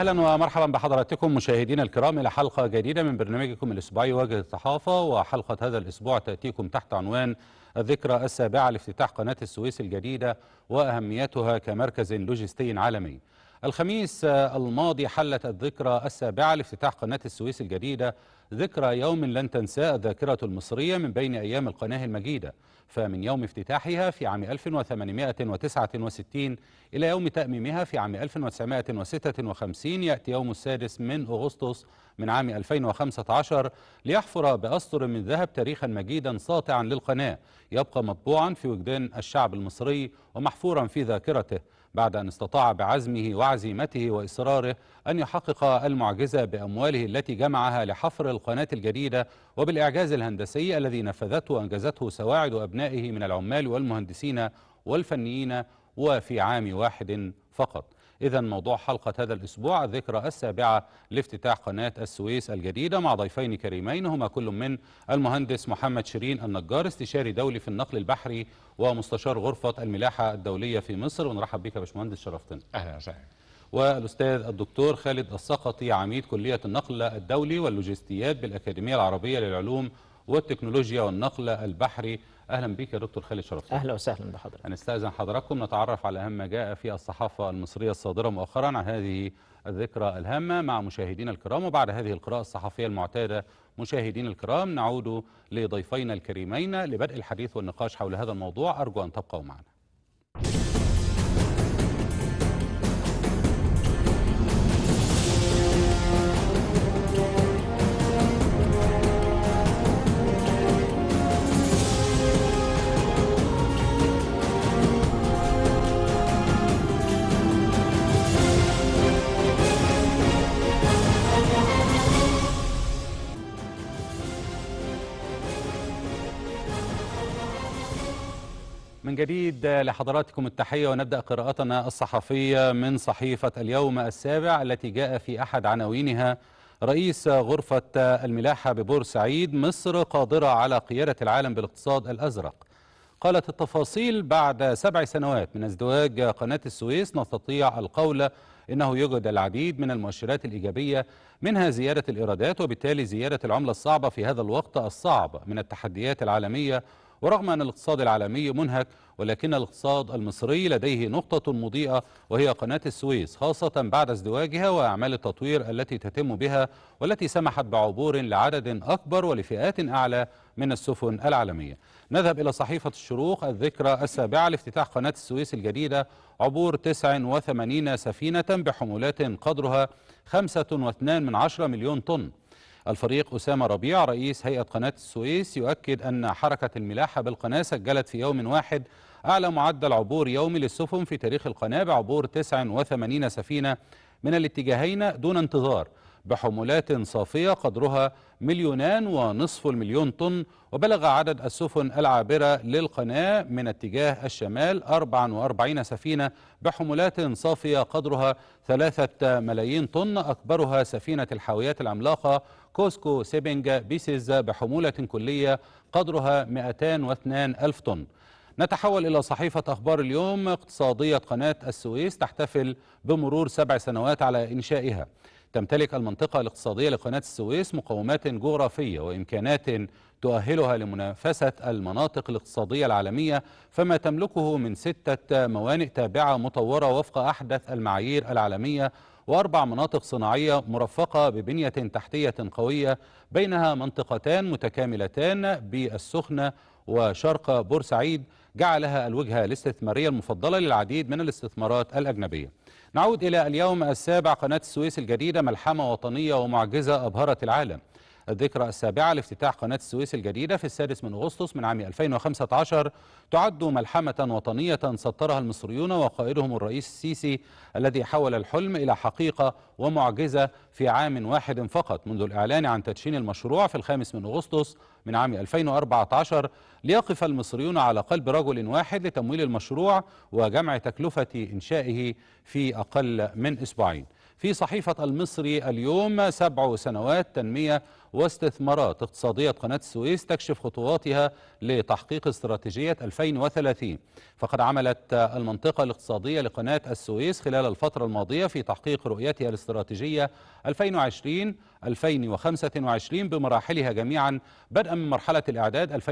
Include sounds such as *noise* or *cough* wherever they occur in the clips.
اهلا ومرحبا بحضراتكم مشاهدينا الكرام الى حلقه جديده من برنامجكم الاسبوعي وجهه الصحافه وحلقه هذا الاسبوع تاتيكم تحت عنوان الذكرى السابعه لافتتاح قناه السويس الجديده واهميتها كمركز لوجستي عالمي. الخميس الماضي حلت الذكرى السابعة لافتتاح قناة السويس الجديدة ذكرى يوم لن تنساه الذاكرة المصرية من بين أيام القناة المجيدة فمن يوم افتتاحها في عام 1869 إلى يوم تأميمها في عام 1956 يأتي يوم السادس من أغسطس من عام 2015 ليحفر بأسطر من ذهب تاريخا مجيدا ساطعا للقناة يبقى مطبوعا في وجدان الشعب المصري ومحفورا في ذاكرته بعد أن استطاع بعزمه وعزيمته وإصراره أن يحقق المعجزة بأمواله التي جمعها لحفر القناة الجديدة وبالإعجاز الهندسي الذي نفذته وأنجزته سواعد أبنائه من العمال والمهندسين والفنيين وفي عام واحد فقط إذا موضوع حلقة هذا الأسبوع الذكرى السابعة لافتتاح قناة السويس الجديدة مع ضيفين كريمين هما كل من المهندس محمد شيرين النجار استشاري دولي في النقل البحري ومستشار غرفة الملاحة الدولية في مصر ونرحب بك يا باشمهندس شرفتنا أهلا وسهلا والأستاذ الدكتور خالد السقطي عميد كلية النقل الدولي واللوجستيات بالأكاديمية العربية للعلوم والتكنولوجيا والنقل البحري اهلا بك يا دكتور خالد شرف اهلا وسهلا بحضرتك هنستاذن حضراتكم نتعرف على اهم ما جاء في الصحافه المصريه الصادره مؤخرا عن هذه الذكرى الهامه مع مشاهدينا الكرام وبعد هذه القراءه الصحفيه المعتاده مشاهدينا الكرام نعود لضيفينا الكريمين لبدء الحديث والنقاش حول هذا الموضوع ارجو ان تبقوا معنا من جديد لحضراتكم التحية ونبدأ قراءتنا الصحفية من صحيفة اليوم السابع التي جاء في أحد عناوينها رئيس غرفة الملاحة ببورسعيد مصر قادرة على قيادة العالم بالاقتصاد الأزرق قالت التفاصيل بعد سبع سنوات من ازدواج قناة السويس نستطيع القول إنه يوجد العديد من المؤشرات الإيجابية منها زيادة الإيرادات وبالتالي زيادة العملة الصعبة في هذا الوقت الصعب من التحديات العالمية ورغم أن الاقتصاد العالمي منهك ولكن الاقتصاد المصري لديه نقطة مضيئة وهي قناة السويس خاصة بعد ازدواجها وأعمال التطوير التي تتم بها والتي سمحت بعبور لعدد أكبر ولفئات أعلى من السفن العالمية نذهب إلى صحيفة الشروق الذكرى السابعة لافتتاح قناة السويس الجديدة عبور 89 سفينة بحمولات قدرها 5.2 مليون طن الفريق أسامة ربيع رئيس هيئة قناة السويس يؤكد أن حركة الملاحة بالقناة سجلت في يوم واحد أعلى معدل عبور يومي للسفن في تاريخ القناة بعبور 89 سفينة من الاتجاهين دون انتظار بحمولات صافية قدرها مليونان ونصف المليون طن وبلغ عدد السفن العابرة للقناة من اتجاه الشمال 44 سفينة بحمولات صافية قدرها 3 ملايين طن أكبرها سفينة الحاويات العملاقة كوسكو سيبنج بيسيز بحمولة كلية قدرها 202 ألف طن نتحول إلى صحيفة أخبار اليوم اقتصادية قناة السويس تحتفل بمرور سبع سنوات على إنشائها تمتلك المنطقة الاقتصادية لقناة السويس مقومات جغرافية وإمكانات تؤهلها لمنافسة المناطق الاقتصادية العالمية فما تملكه من ستة موانئ تابعة مطورة وفق أحدث المعايير العالمية وأربع مناطق صناعية مرفقة ببنية تحتية قوية بينها منطقتان متكاملتان بالسخنة وشرق بورسعيد جعلها الوجهة الاستثمارية المفضلة للعديد من الاستثمارات الأجنبية نعود إلى اليوم السابع قناة السويس الجديدة ملحمة وطنية ومعجزة أبهرت العالم الذكرى السابعة لافتتاح قناة السويس الجديدة في السادس من أغسطس من عام 2015 تعد ملحمة وطنية سطرها المصريون وقائدهم الرئيس السيسي الذي حول الحلم إلى حقيقة ومعجزة في عام واحد فقط منذ الإعلان عن تدشين المشروع في الخامس من أغسطس من عام 2014 ليقف المصريون على قلب رجل واحد لتمويل المشروع وجمع تكلفة إنشائه في أقل من أسبوعين في صحيفة المصري اليوم سبع سنوات تنمية واستثمارات اقتصادية قناة السويس تكشف خطواتها لتحقيق استراتيجية 2030 فقد عملت المنطقة الاقتصادية لقناة السويس خلال الفترة الماضية في تحقيق رؤيتها الاستراتيجية 2020 2025 بمراحلها جميعا بدءا من مرحلة الإعداد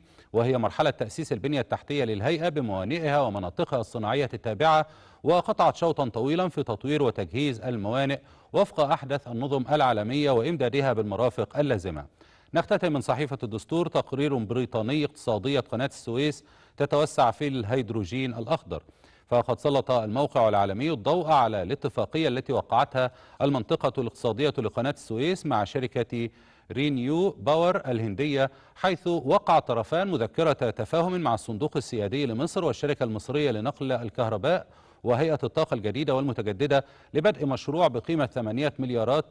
2015-2020 وهي مرحلة تأسيس البنية التحتية للهيئة بموانئها ومناطقها الصناعية التابعة وقطعت شوطا طويلا في تطوير وتجهيز الموانئ وفق أحدث النظم العالمية وإمدادها بالمرافق اللازمة نختتم من صحيفة الدستور تقرير بريطاني اقتصادية قناة السويس تتوسع في الهيدروجين الأخضر فقد سلط الموقع العالمي الضوء على الاتفاقية التي وقعتها المنطقة الاقتصادية لقناة السويس مع شركة رينيو باور الهندية حيث وقع طرفان مذكرة تفاهم مع الصندوق السيادي لمصر والشركة المصرية لنقل الكهرباء وهيئة الطاقة الجديدة والمتجددة لبدء مشروع بقيمة 8 مليارات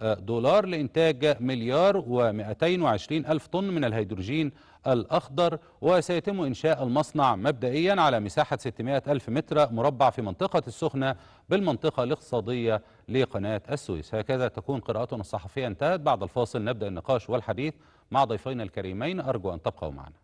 آه، دولار لإنتاج مليار و220 ألف طن من الهيدروجين الأخضر وسيتم إنشاء المصنع مبدئيا على مساحة 600 ألف متر مربع في منطقة السخنة بالمنطقة الاقتصادية لقناة السويس هكذا تكون قراءتنا الصحفية انتهت بعد الفاصل نبدأ النقاش والحديث مع ضيفينا الكريمين أرجو أن تبقوا معنا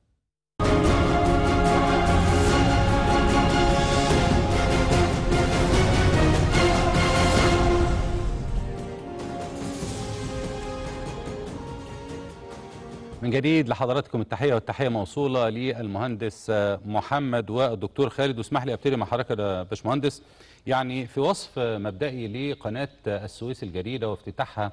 من جديد لحضراتكم التحيه والتحيه موصوله للمهندس محمد والدكتور خالد واسمح لي ابتدي مع حضرتك يا باشمهندس يعني في وصف مبدئي لقناه السويس الجديده وافتتاحها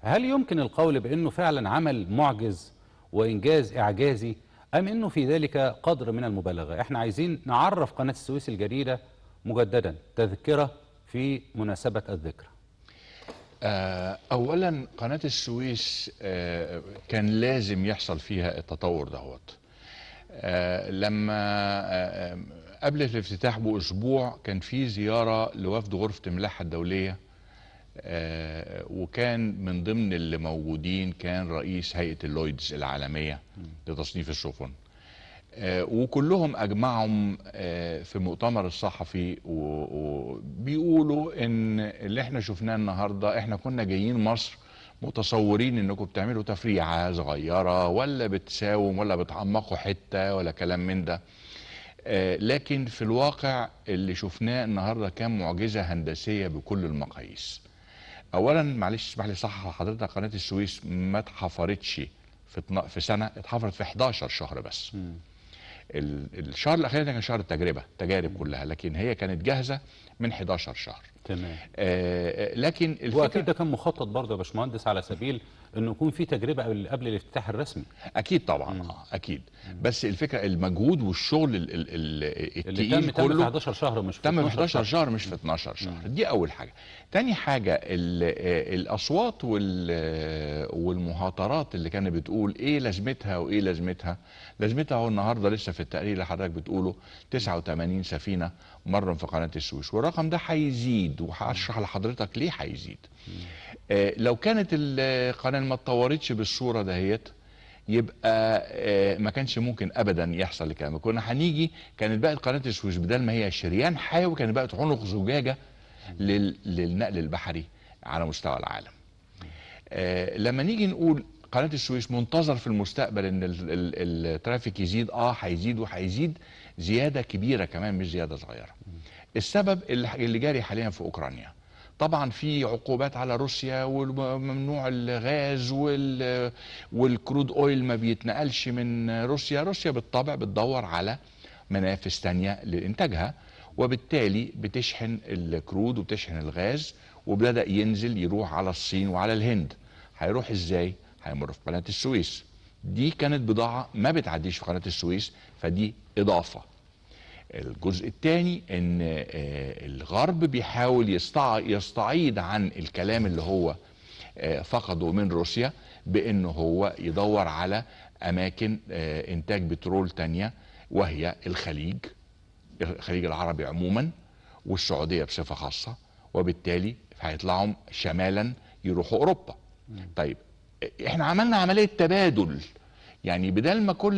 هل يمكن القول بانه فعلا عمل معجز وانجاز اعجازي ام انه في ذلك قدر من المبالغه احنا عايزين نعرف قناه السويس الجديده مجددا تذكره في مناسبه الذكرى آه، اولا قناه السويس آه، كان لازم يحصل فيها التطور دهوت آه، لما قبل الافتتاح باسبوع كان في زياره لوفد غرفه الملاحه الدوليه وكان من ضمن اللي موجودين كان رئيس هيئه اللويدز العالميه لتصنيف السفن آه، وكلهم اجمعهم آه، في المؤتمر الصحفي وبيقولوا ان اللي احنا شفناه النهارده احنا كنا جايين مصر متصورين انكم بتعملوا تفريعه صغيره ولا بتساوم ولا بتعمقوا حته ولا كلام من ده آه، لكن في الواقع اللي شفناه النهارده كان معجزه هندسيه بكل المقاييس اولا معلش اسمح لي صح حضرتك قناه السويس ما اتحفرتش في في سنه اتحفرت في 11 شهر بس م. الشهر الاخير ده كان شهر التجربه تجارب كلها لكن هي كانت جاهزه من 11 شهر تمام آه لكن الفكره واكيد ده كان مخطط برضه يا باشمهندس على سبيل انه يكون في تجربه قبل قبل الافتتاح الرسمي اكيد طبعا مم. آه، اكيد مم. بس الفكره المجهود والشغل ال ال اللي كله تم في 11 شهر مش في تم في 11 شهر, شهر مش في 12 شهر مم. دي اول حاجه تاني حاجه آه، الاصوات آه، والمهاترات اللي كانت بتقول ايه لازمتها وايه لازمتها لازمتها هو النهارده لسه في التقرير اللي حضرتك بتقوله 89 سفينه مرة في قناة السويس والرقم ده هيزيد وهشرح لحضرتك ليه هيزيد آه لو كانت القناة ما اتطورتش بالصورة دهيت يبقى آه، ما كانش ممكن ابدا يحصل الكلام كنا هنيجي كانت بقت قناه السويس بدل ما هي شريان حيوي كانت بقت عنق زجاجه للنقل البحري على مستوى العالم آه، لما نيجي نقول قناه السويس منتظر في المستقبل ان الترافيك يزيد اه هيزيد وهيزيد زياده كبيره كمان مش زياده صغيره السبب اللي جاري حاليا في اوكرانيا طبعا في عقوبات على روسيا وممنوع الغاز وال والكرود اويل ما بيتنقلش من روسيا روسيا بالطبع بتدور على منافس تانية لإنتاجها وبالتالي بتشحن الكرود وبتشحن الغاز وبدأ ينزل يروح على الصين وعلى الهند هيروح ازاي هيمر في قناة السويس دي كانت بضاعة ما بتعديش في قناة السويس فدي إضافة الجزء الثاني ان آه، الغرب بيحاول يستعيد عن الكلام اللي هو آه، فقده من روسيا بان هو يدور على اماكن آه، انتاج بترول تانية وهي الخليج الخليج العربي عموما والسعودية بصفة خاصة وبالتالي هيطلعوا شمالا يروحوا اوروبا طيب احنا عملنا عمليه تبادل يعني بدل ما كل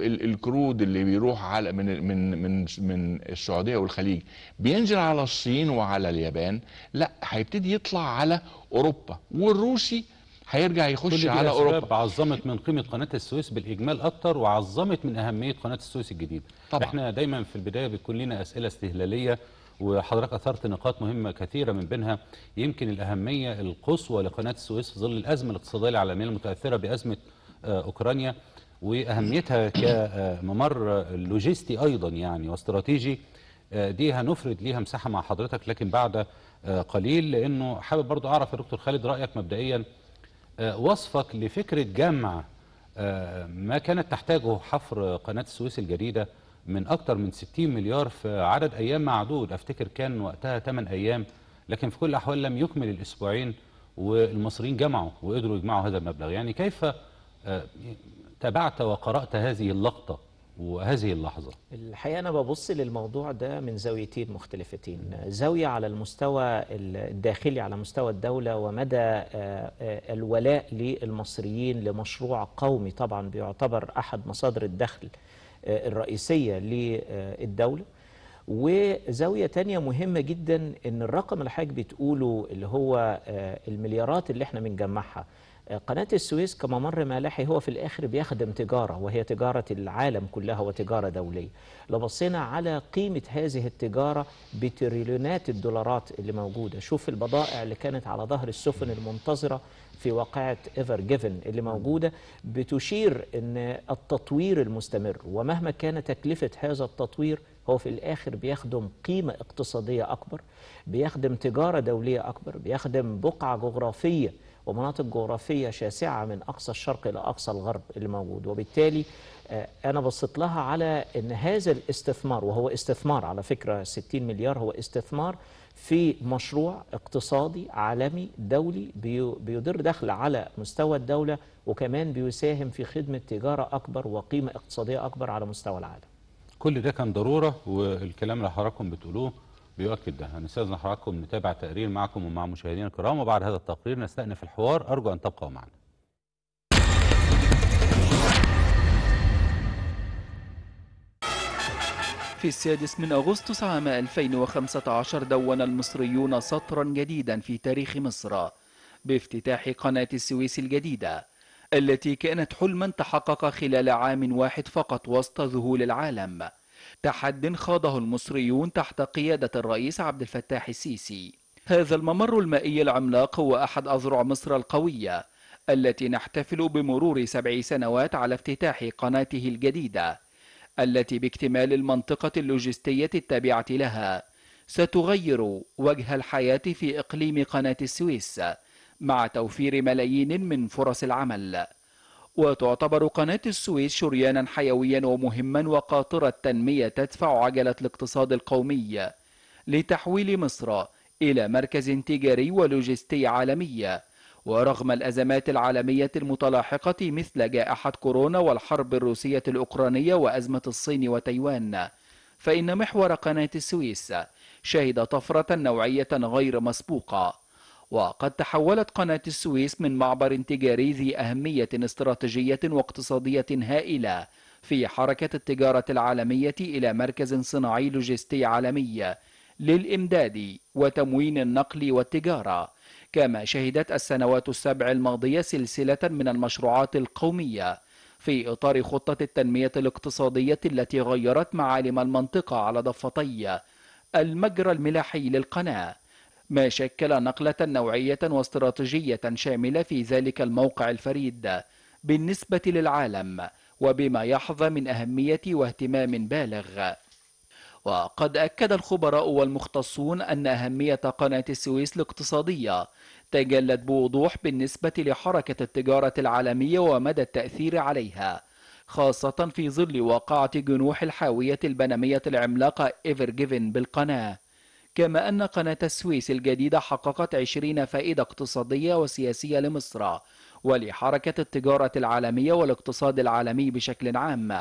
الكرود اللي بيروح على من من من من السعوديه والخليج بينزل على الصين وعلى اليابان لا هيبتدي يطلع على اوروبا والروسي هيرجع يخش على اوروبا عظمت من قيمه قناه السويس بالاجمال اكتر وعظمت من اهميه قناه السويس الجديده طبعا احنا دايما في البدايه بتكون لنا اسئله استهلاليه وحضرتك أثرت نقاط مهمة كثيرة من بينها يمكن الأهمية القصوى لقناة السويس في ظل الأزمة الاقتصادية العالمية المتأثرة بأزمة آه، أوكرانيا وأهميتها *coughs* كممر لوجستي أيضا يعني واستراتيجي آه، دي هنفرد ليها مساحة مع حضرتك لكن بعد آه، قليل لأنه حابب برضو أعرف يا دكتور خالد رأيك مبدئيا وصفك لفكرة جمع ما كانت تحتاجه حفر قناة السويس الجديدة من أكتر من 60 مليار في عدد أيام معدود أفتكر كان وقتها 8 أيام لكن في كل الأحوال لم يكمل الأسبوعين والمصريين جمعوا وقدروا يجمعوا هذا المبلغ يعني كيف آه، تابعت وقرأت هذه اللقطة وهذه اللحظة الحقيقة أنا ببص للموضوع ده من زاويتين مختلفتين زاوية على المستوى الداخلي على مستوى الدولة ومدى آه، آه، الولاء للمصريين لمشروع قومي طبعا بيعتبر أحد مصادر الدخل آه، الرئيسية للدولة وزاوية تانية مهمة جدا ان الرقم الحاج بتقوله اللي هو آه، المليارات اللي احنا بنجمعها قناة السويس كممر مالحي هو في الآخر بيخدم تجارة وهي تجارة العالم كلها وتجارة دولية لو بصينا على قيمة هذه التجارة بتريليونات الدولارات اللي موجودة شوف البضائع اللي كانت على ظهر السفن المنتظرة في واقعة ايفر جيفن اللي موجودة بتشير ان التطوير المستمر ومهما كان تكلفة هذا التطوير هو في الآخر بيخدم قيمة اقتصادية أكبر بيخدم تجارة دولية أكبر بيخدم بقعة جغرافية ومناطق جغرافية شاسعة من أقصى الشرق إلى أقصى الغرب اللي موجود وبالتالي آه، أنا بصيت لها على أن هذا الاستثمار وهو استثمار على فكرة 60 مليار هو استثمار في مشروع اقتصادي عالمي دولي بيدر دخل على مستوى الدولة وكمان بيساهم في خدمة تجارة أكبر وقيمة اقتصادية أكبر على مستوى العالم كل ده كان ضرورة والكلام اللي حضراتكم بتقولوه بيؤكد ده هنستاذن حضراتكم نتابع تقرير معكم ومع مشاهدينا الكرام وبعد هذا التقرير نستأنف الحوار أرجو أن تبقوا معنا في السادس من أغسطس عام 2015 دون المصريون سطرا جديدا في تاريخ مصر بافتتاح قناة السويس الجديدة التي كانت حلما تحقق خلال عام واحد فقط وسط ذهول العالم تحد خاضه المصريون تحت قيادة الرئيس عبد الفتاح السيسي هذا الممر المائي العملاق هو أحد أذرع مصر القوية التي نحتفل بمرور سبع سنوات على افتتاح قناته الجديدة التي باكتمال المنطقة اللوجستية التابعة لها ستغير وجه الحياة في إقليم قناة السويس مع توفير ملايين من فرص العمل وتعتبر قناة السويس شريانا حيويا ومهما وقاطرة تنمية تدفع عجلة الاقتصاد القومي لتحويل مصر إلى مركز تجاري ولوجستي عالمي ورغم الأزمات العالمية المتلاحقة مثل جائحة كورونا والحرب الروسية الأوكرانية وأزمة الصين وتايوان فإن محور قناة السويس شهد طفرة نوعية غير مسبوقة وقد تحولت قناة السويس من معبر تجاري ذي أهمية استراتيجية واقتصادية هائلة في حركة التجارة العالمية إلى مركز صناعي لوجستي عالمي للإمداد وتموين النقل والتجارة كما شهدت السنوات السبع الماضية سلسلة من المشروعات القومية في إطار خطة التنمية الاقتصادية التي غيرت معالم المنطقة على ضفتي المجرى الملاحي للقناة ما شكل نقلة نوعية واستراتيجية شاملة في ذلك الموقع الفريد بالنسبة للعالم وبما يحظى من أهمية واهتمام بالغ وقد أكد الخبراء والمختصون أن أهمية قناة السويس الاقتصادية تجلت بوضوح بالنسبة لحركة التجارة العالمية ومدى التأثير عليها خاصة في ظل واقعة جنوح الحاوية البنمية العملاقة إيفر جيفن بالقناة كما أن قناة السويس الجديدة حققت 20 فائدة اقتصادية وسياسية لمصر ولحركة التجارة العالمية والاقتصاد العالمي بشكل عام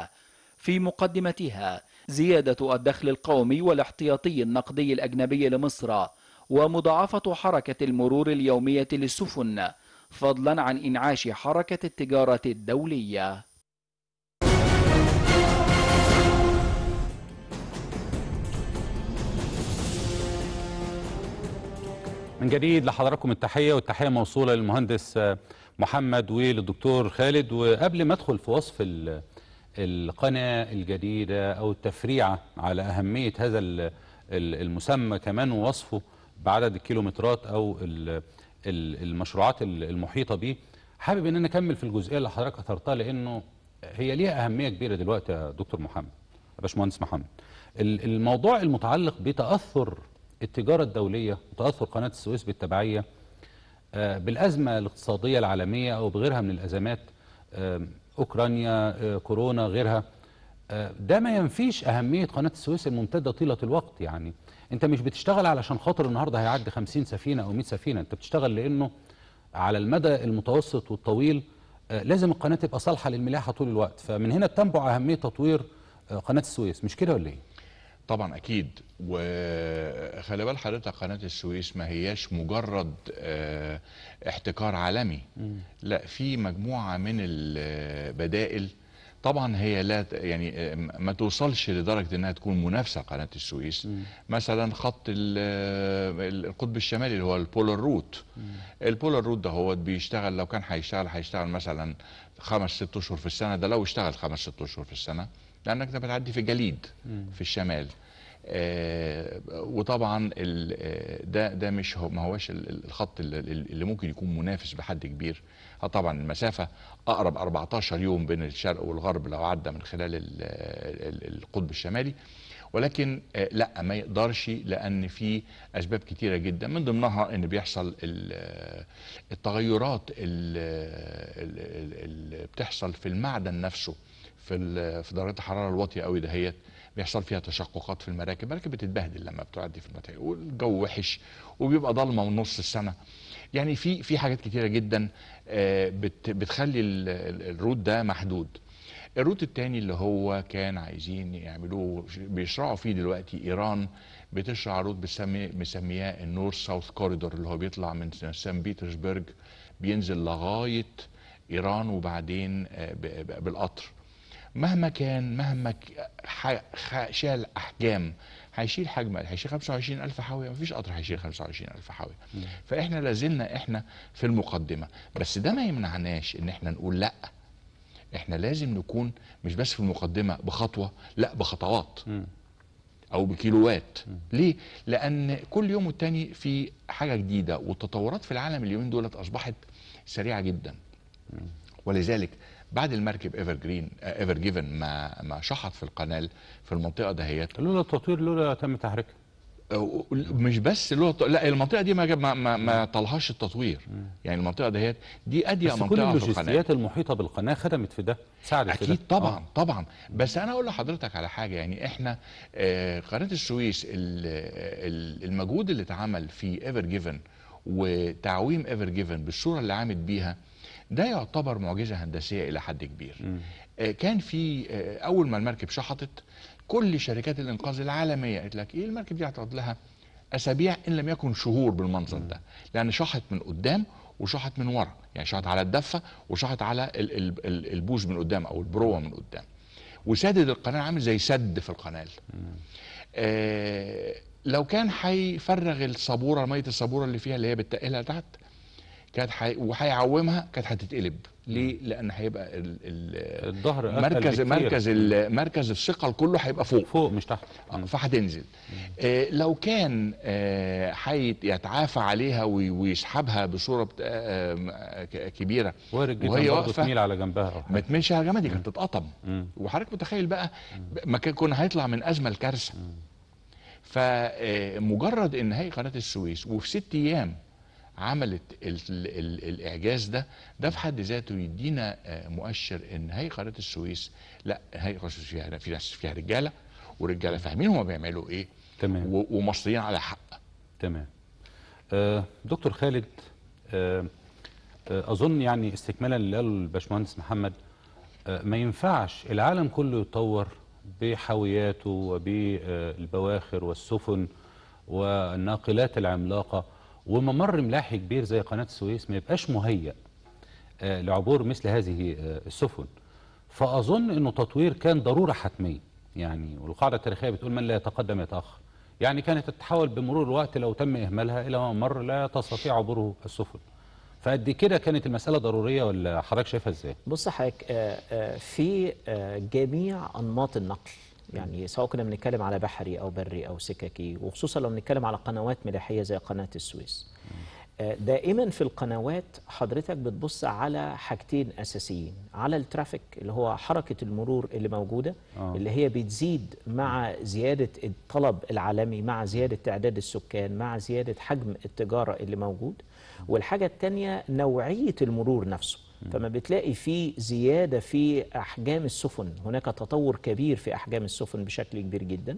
في مقدمتها زيادة الدخل القومي والاحتياطي النقدي الأجنبي لمصر ومضاعفة حركة المرور اليومية للسفن فضلا عن إنعاش حركة التجارة الدولية من جديد لحضراتكم التحية والتحية موصولة للمهندس آه، محمد وللدكتور خالد وقبل ما ادخل في وصف القناة الجديدة أو التفريعة على أهمية هذا المسمى كمان ووصفه بعدد الكيلومترات أو المشروعات المحيطة به حابب أن أنا أكمل في الجزئية اللي حضرتك أثرتها لأنه هي ليها أهمية كبيرة دلوقتي يا دكتور محمد باشمهندس محمد الموضوع المتعلق بتأثر التجارة الدولية وتأثر قناة السويس بالتبعية آه، بالأزمة الاقتصادية العالمية أو بغيرها من الأزمات آه، أوكرانيا آه، كورونا غيرها ده ما ينفيش أهمية قناة السويس الممتدة طيلة الوقت يعني أنت مش بتشتغل علشان خاطر النهاردة هيعدي 50 سفينة أو 100 سفينة أنت بتشتغل لأنه على المدى المتوسط والطويل لازم القناة تبقى صالحة للملاحة طول الوقت فمن هنا تنبع أهمية تطوير قناة السويس مش كده ولا إيه؟ طبعا اكيد وخلي بال حضرتك قناه السويس ما هياش مجرد آه، احتكار عالمي لا في مجموعه من البدائل طبعا هي لا يعني آه، ما توصلش لدرجه انها تكون منافسه قناه السويس مثلا خط آه، القطب الشمالي اللي هو البولر روت البولر روت ده هو بيشتغل لو كان هيشتغل هيشتغل مثلا خمس ست اشهر في السنه ده لو اشتغل خمس ست اشهر في السنه لانك انت بتعدي في جليد في الشمال آه وطبعا آه، ده ده مش هو ما هواش الخط اللي ممكن يكون منافس بحد كبير آه، طبعا المسافه اقرب 14 يوم بين الشرق والغرب لو عدى من خلال آه، القطب الشمالي ولكن لا ما يقدرش لان في اسباب كتيره جدا من ضمنها ان بيحصل التغيرات اللي بتحصل في المعدن نفسه في في درجات الحراره الواطيه قوي دهيت بيحصل فيها تشققات في المراكب المراكب بتتبهدل لما بتعدي في المتاهه والجو وحش وبيبقى ضلمه ونص السنه يعني في في حاجات كتيره جدا آه، بتخلي الروت ده محدود الروت الثاني اللي هو كان عايزين يعملوه بيشرعوا فيه دلوقتي ايران بتشرع روت مسمياه النور ساوث كوريدور اللي هو بيطلع من سان بيترسبرج بينزل لغايه ايران وبعدين آه، بالقطر مهما كان مهما شال احجام هيشيل حجم هيشيل 25000 حاويه مفيش قطر هيشيل 25000 حاويه فاحنا لازلنا احنا في المقدمه بس ده ما يمنعناش ان احنا نقول لا احنا لازم نكون مش بس في المقدمه بخطوه لا بخطوات او بكيلوات ليه لان كل يوم والتاني في حاجه جديده والتطورات في العالم اليومين دولت اصبحت سريعه جدا ولذلك بعد المركب ايفر جرين ايفر جيفن ما ما شحط في القنال في المنطقه دهيت لولا التطوير لولا تم تحريكها مش بس لولا لا المنطقه دي ما ما ما, ما طلهاش التطوير يعني المنطقه دهيت دي اضيق منطقه كل اللوجستيات المحيطه بالقناه خدمت في ده ساعدت اكيد في ده. طبعا آه. طبعا بس انا اقول لحضرتك على حاجه يعني احنا آه قناه السويس المجهود اللي اتعمل في ايفر جيفن وتعويم ايفر جيفن بالصوره اللي عامت بيها آه ده يعتبر معجزه هندسيه الى حد كبير م. آه، كان في آه، اول ما المركب شحطت كل شركات الانقاذ العالميه قالت لك ايه المركب دي هتقعد لها اسابيع ان لم يكن شهور بالمنظر ده لان شحط من قدام وشحط من ورا يعني شحط على الدفه وشحط على البوش من قدام او البروه من قدام وسدد القناه عامل زي سد في القناه آه لو كان هيفرغ الصبورة ميه الصبورة اللي فيها اللي هي بتقلها تحت كانت حي... وهيعومها كانت هتتقلب ليه لان هيبقى ال... ال... الظهر مركز مركز ال... مركز الثقل كله هيبقى فوق فوق مش تحت آه، فهتنزل آه لو كان هيتعافى آه عليها وي... ويسحبها بصوره بت... آه, آه، كبيره وارد جدا وهي واقفه تميل على جنبها ما تميلش على جنبها دي كانت تتقطم وحضرتك متخيل بقى ما كان كنا هيطلع من ازمه الكارثه فمجرد آه، ان هي قناه السويس وفي ست ايام عملت الـ الـ الاعجاز ده ده في حد ذاته يدينا آه، مؤشر ان هي قناه السويس لا هي قناه السويس فيها في ناس فيها رجاله ورجاله فاهمين هما بيعملوا ايه تمام ومصريين على حق تمام آه دكتور خالد آه, آه، اظن يعني استكمالا للبشمهندس محمد آه ما ينفعش العالم كله يتطور بحاوياته وبالبواخر والسفن والناقلات العملاقه وممر ملاحي كبير زي قناة السويس ما يبقاش مهيأ آه، لعبور مثل هذه آه، السفن فأظن أنه تطوير كان ضرورة حتمية يعني والقاعدة التاريخية بتقول من لا يتقدم يتأخر يعني كانت تتحول بمرور الوقت لو تم إهمالها إلى ممر لا تستطيع عبوره السفن فقد كده كانت المسألة ضرورية ولا حضرتك شايفها إزاي؟ بص حضرتك آه، في جميع أنماط النقل يعني سواء كنا بنتكلم على بحري او بري او سككي وخصوصا لو بنتكلم على قنوات ملاحيه زي قناه السويس آه، دائما في القنوات حضرتك بتبص على حاجتين اساسيين على الترافيك اللي هو حركه المرور اللي موجوده أوه. اللي هي بتزيد مع زياده الطلب العالمي مع زياده تعداد السكان مع زياده حجم التجاره اللي موجود والحاجه الثانيه نوعيه المرور نفسه فما بتلاقي في زيادة في أحجام السفن هناك تطور كبير في أحجام السفن بشكل كبير جدا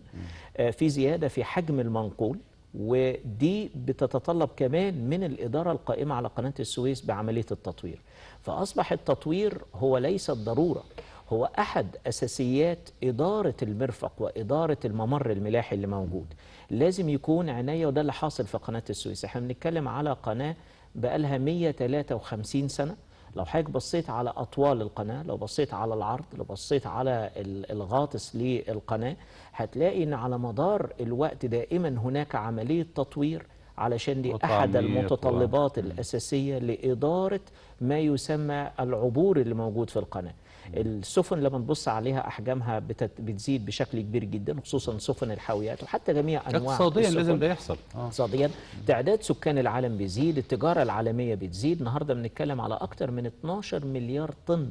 آه، في زيادة في حجم المنقول ودي بتتطلب كمان من الإدارة القائمة على قناة السويس بعملية التطوير فأصبح التطوير هو ليس الضرورة هو أحد أساسيات إدارة المرفق وإدارة الممر الملاحي اللي موجود لازم يكون عناية وده اللي حاصل في قناة السويس احنا بنتكلم على قناة بقالها 153 سنة لو حضرتك بصيت على اطوال القناه لو بصيت على العرض لو بصيت على الغاطس للقناه هتلاقي ان على مدار الوقت دائما هناك عمليه تطوير علشان دي احد المتطلبات الاساسيه لاداره ما يسمى العبور اللي موجود في القناه السفن لما نبص عليها احجامها بتزيد بشكل كبير جدا خصوصا سفن الحاويات وحتى جميع انواع اقتصاديا لازم ده يحصل آه. اقتصاديا تعداد سكان العالم بيزيد التجاره العالميه بتزيد النهارده بنتكلم على اكتر من 12 مليار طن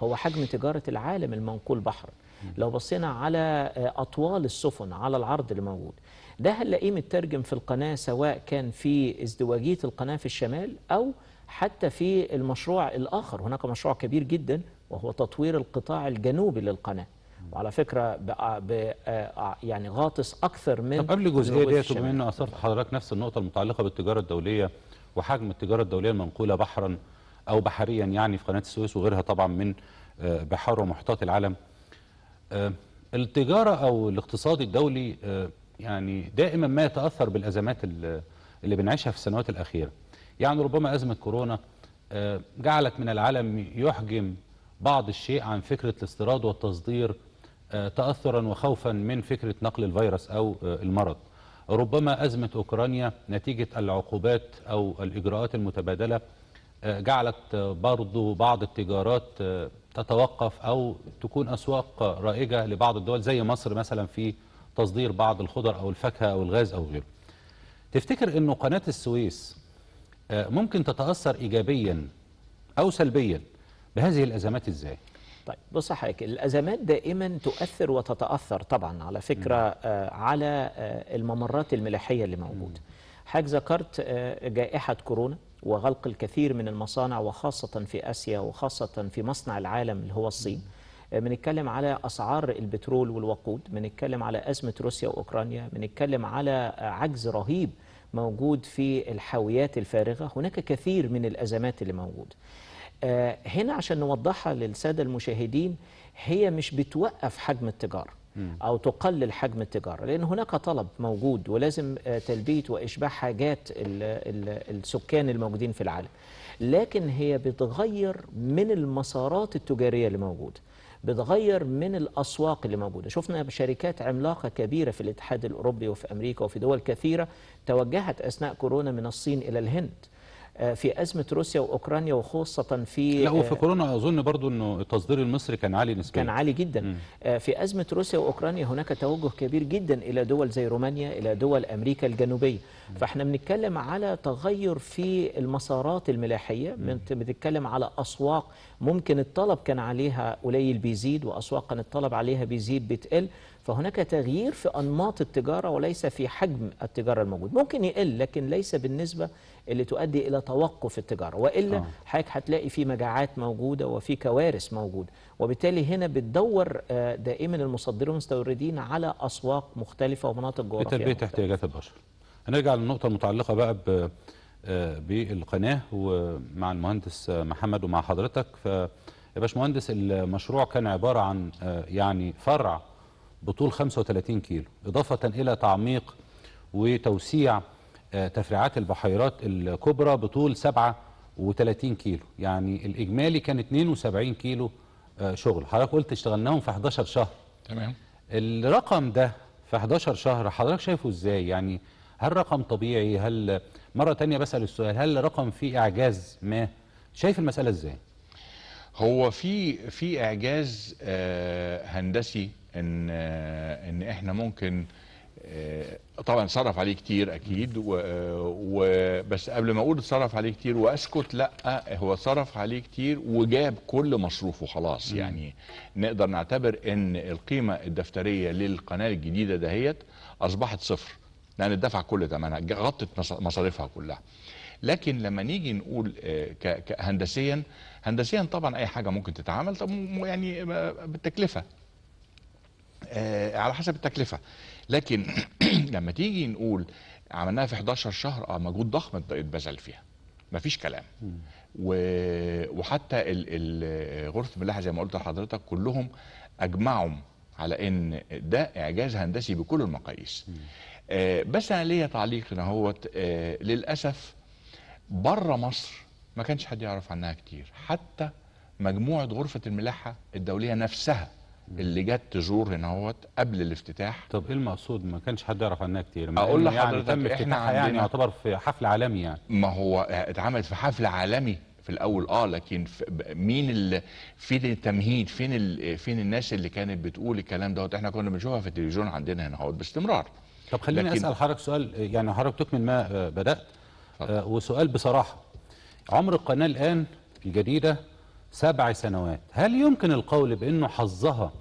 هو حجم تجاره العالم المنقول بحرا لو بصينا على آه، اطوال السفن على العرض اللي موجود ده هنلاقيه مترجم في القناه سواء كان في ازدواجيه القناه في الشمال او حتى في المشروع الاخر هناك مشروع كبير جدا وهو تطوير القطاع الجنوبي للقناة وعلى فكرة بقى بقى يعني غاطس أكثر من طب قبل الجزئية ديت بما أنه أثرت حضرتك نفس النقطة المتعلقة بالتجارة الدولية وحجم التجارة الدولية المنقولة بحرا أو بحريا يعني في قناة السويس وغيرها طبعا من بحار ومحيطات العالم التجارة أو الاقتصاد الدولي يعني دائما ما يتأثر بالأزمات اللي بنعيشها في السنوات الأخيرة يعني ربما أزمة كورونا جعلت من العالم يحجم بعض الشيء عن فكرة الاستيراد والتصدير آه، تأثرا وخوفا من فكرة نقل الفيروس أو آه، المرض ربما أزمة أوكرانيا نتيجة العقوبات أو الإجراءات المتبادلة آه، جعلت برضو بعض التجارات تتوقف أو تكون أسواق رائجة لبعض الدول زي مصر مثلا في تصدير بعض الخضر أو الفاكهة أو الغاز أو غيره تفتكر أنه قناة السويس ممكن تتأثر إيجابيا أو سلبيا بهذه الأزمات إزاي؟ طيب بص حضرتك الازمات دائما تؤثر وتتاثر طبعا على فكره نعم. آه على آه الممرات الملاحيه اللي موجوده حضرتك ذكرت آه جائحه كورونا وغلق الكثير من المصانع وخاصه في اسيا وخاصه في مصنع العالم اللي هو الصين آه، بنتكلم على اسعار البترول والوقود بنتكلم على ازمه روسيا واوكرانيا بنتكلم على آه، عجز رهيب موجود في الحاويات الفارغه هناك كثير من الازمات اللي موجوده آه، هنا عشان نوضحها للساده المشاهدين هي مش بتوقف حجم التجاره او تقلل حجم التجاره لان هناك طلب موجود ولازم آه، تلبيه واشباع حاجات السكان الموجودين في العالم لكن هي بتغير من المسارات التجاريه اللي موجوده بتغير من الاسواق اللي موجوده شفنا شركات عملاقه كبيره في الاتحاد الاوروبي وفي امريكا وفي دول كثيره توجهت اثناء كورونا من الصين الى الهند آه، في أزمة روسيا وأوكرانيا وخاصة في لا وفي آه، كورونا أظن برضو أنه التصدير المصري كان عالي نسبيا كان عالي جدا م. آه، في أزمة روسيا وأوكرانيا هناك توجه كبير جدا إلى دول زي رومانيا إلى دول أمريكا الجنوبية م. فإحنا بنتكلم على تغير في المسارات الملاحية بنتكلم على أسواق ممكن الطلب كان عليها قليل بيزيد وأسواق كان الطلب عليها بيزيد بتقل فهناك تغيير في أنماط التجارة وليس في حجم التجارة الموجود ممكن يقل لكن ليس بالنسبة اللي تؤدي إلى توقف التجارة وإلا حيك آه. حضرتك هتلاقي في مجاعات موجودة وفي كوارث موجودة وبالتالي هنا بتدور آه، دائما المصدرين والمستوردين على أسواق مختلفة ومناطق جغرافية لتلبية احتياجات البشر هنرجع للنقطة المتعلقة بقى ب آه، بالقناة ومع المهندس محمد ومع حضرتك ف يا باشمهندس المشروع كان عبارة عن يعني فرع بطول 35 كيلو إضافة إلى تعميق وتوسيع آه، تفريعات البحيرات الكبرى بطول 37 كيلو يعني الإجمالي كان 72 كيلو آه، شغل حضرتك قلت اشتغلناهم في 11 شهر تمام الرقم ده في 11 شهر حضرتك شايفه ازاي يعني هل رقم طبيعي هل مرة تانية بسأل السؤال هل رقم فيه إعجاز ما شايف المسألة ازاي هو في في إعجاز آه، هندسي ان ان احنا ممكن آه، طبعا اتصرف عليه كتير اكيد وبس قبل ما اقول اتصرف عليه كتير واسكت لا هو اتصرف عليه كتير وجاب كل مصروفه خلاص يعني نقدر نعتبر ان القيمه الدفتريه للقناه الجديده دهيت اصبحت صفر لان اتدفع كل ثمنها غطت مصاريفها كلها لكن لما نيجي نقول آه، هندسيا هندسيا طبعا اي حاجه ممكن تتعمل طب يعني آه، بالتكلفه آه، على حسب التكلفه لكن *clears throat* لما تيجي نقول عملناها في 11 شهر اه مجهود ضخم اتبذل فيها مفيش كلام و... وحتى ال... غرفه الملاحه زي ما قلت لحضرتك كلهم اجمعوا على ان ده اعجاز هندسي بكل المقاييس آه بس انا ليا تعليق ان هو آه للاسف بره مصر ما كانش حد يعرف عنها كتير حتى مجموعه غرفه الملاحه الدوليه نفسها اللي جت تزور هنا هوت قبل الافتتاح طب ايه المقصود ما كانش حد يعرف عنها كتير اقول لحضرتك يعني احنا يعني يعتبر في حفل عالمي يعني ما هو اتعملت في حفل عالمي في الاول اه لكن مين ال... فين التمهيد فين ال... فين الناس اللي كانت بتقول الكلام دوت احنا كنا بنشوفها في التلفزيون عندنا هنا اهوت باستمرار طب خليني لكن... اسال حضرتك سؤال يعني حضرتك تكمل ما آه، بدات آه وسؤال بصراحه عمر القناه الان الجديده سبع سنوات هل يمكن القول بأنه حظها